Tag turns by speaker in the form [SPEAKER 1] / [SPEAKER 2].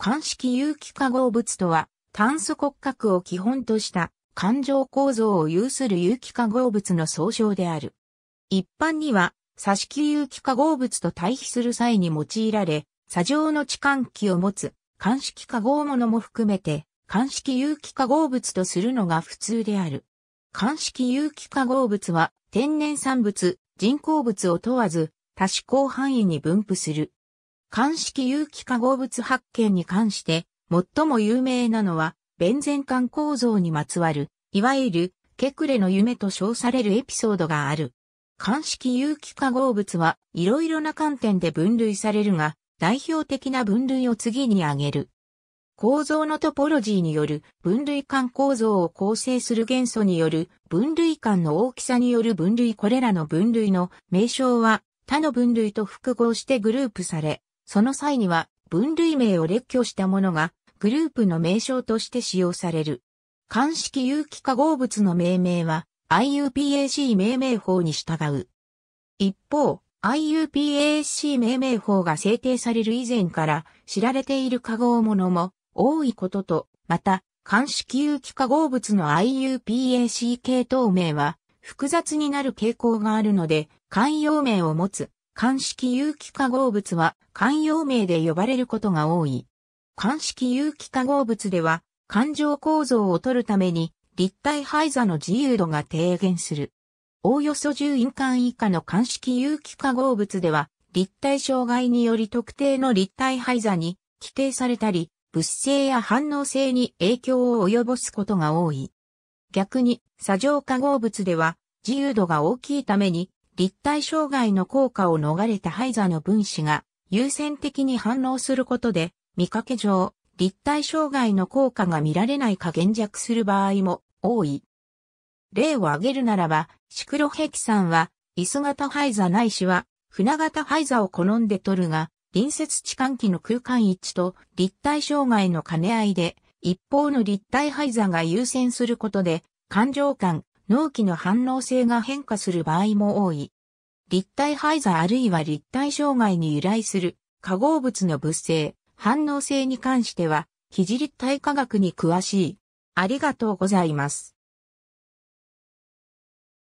[SPEAKER 1] 漢式有機化合物とは、炭素骨格を基本とした環状構造を有する有機化合物の総称である。一般には、差式有機化合物と対比する際に用いられ、砂状の置換器を持つ、漢式化合物も含めて、漢式有機化合物とするのが普通である。漢式有機化合物は、天然産物、人工物を問わず、多種考範囲に分布する。鑑識有機化合物発見に関して、最も有名なのは、ベンゼン環構造にまつわる、いわゆる、ケクレの夢と称されるエピソードがある。鑑識有機化合物は、いろいろな観点で分類されるが、代表的な分類を次に挙げる。構造のトポロジーによる分類間構造を構成する元素による分類間の大きさによる分類これらの分類の名称は他の分類と複合してグループされ、その際には分類名を列挙したものがグループの名称として使用される。鑑識有機化合物の命名は IUPAC 命名法に従う。一方、IUPAC 命名法が制定される以前から知られている化合物も多いことと、また、鑑識有機化合物の IUPAC 系統名は複雑になる傾向があるので、慣用名を持つ乾式有機化合物は慣用名で呼ばれることが多い。乾式有機化合物では、環状構造を取るために立体廃座の自由度が低減する。おおよそ10印鑑以下の乾式有機化合物では、立体障害により特定の立体廃座に規定されたり、物性や反応性に影響を及ぼすことが多い。逆に、砂状化合物では、自由度が大きいために、立体障害の効果を逃れた廃座の分子が優先的に反応することで、見かけ上、立体障害の効果が見られないか減弱する場合も多い。例を挙げるならば、シクロヘキサンは、椅子型廃座ないしは、船型廃座を好んで取るが、隣接置換器の空間一致と立体障害の兼ね合いで、一方の立体廃座が優先することで、感情感、納期の反応性が変化する場合も多い。立体廃座あるいは立体障害に由来する化合物の物性、反応性に関しては、肘立体科学に詳しい。ありがとうございます。